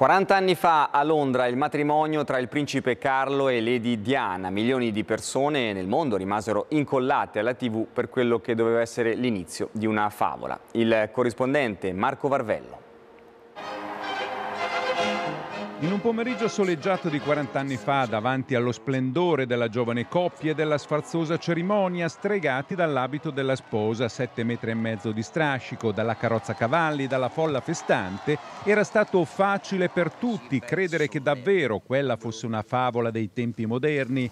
40 anni fa a Londra il matrimonio tra il principe Carlo e Lady Diana. Milioni di persone nel mondo rimasero incollate alla tv per quello che doveva essere l'inizio di una favola. Il corrispondente Marco Varvello. In un pomeriggio soleggiato di 40 anni fa, davanti allo splendore della giovane coppia e della sfarzosa cerimonia, stregati dall'abito della sposa, sette metri e mezzo di strascico, dalla carrozza cavalli, dalla folla festante, era stato facile per tutti credere che davvero quella fosse una favola dei tempi moderni.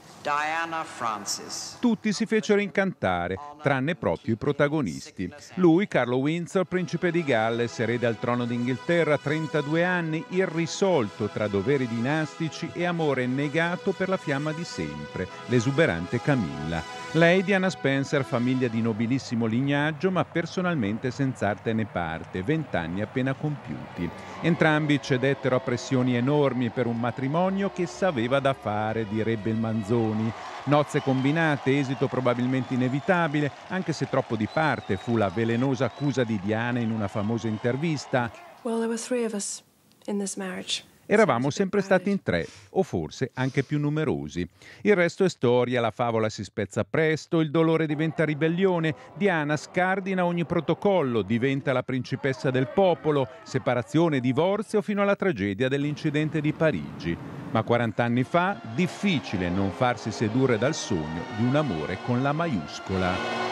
Tutti si fecero incantare, tranne proprio i protagonisti. Lui, Carlo Windsor, principe di Galles, erede al trono d'Inghilterra, 32 anni, irrisolto, tra doveri dinastici e amore negato per la fiamma di sempre, l'esuberante Camilla. Lei, Diana Spencer, famiglia di nobilissimo lignaggio, ma personalmente senza arte senz'artene parte, vent'anni appena compiuti. Entrambi cedettero a pressioni enormi per un matrimonio che sapeva da fare, direbbe il Manzoni. Nozze combinate, esito probabilmente inevitabile, anche se troppo di parte fu la velenosa accusa di Diana in una famosa intervista. Well, there were three of us in this marriage. Eravamo sempre stati in tre, o forse anche più numerosi. Il resto è storia, la favola si spezza presto, il dolore diventa ribellione, Diana scardina ogni protocollo, diventa la principessa del popolo, separazione, divorzio fino alla tragedia dell'incidente di Parigi. Ma 40 anni fa, difficile non farsi sedurre dal sogno di un amore con la maiuscola.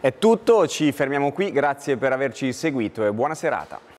È tutto, ci fermiamo qui, grazie per averci seguito e buona serata.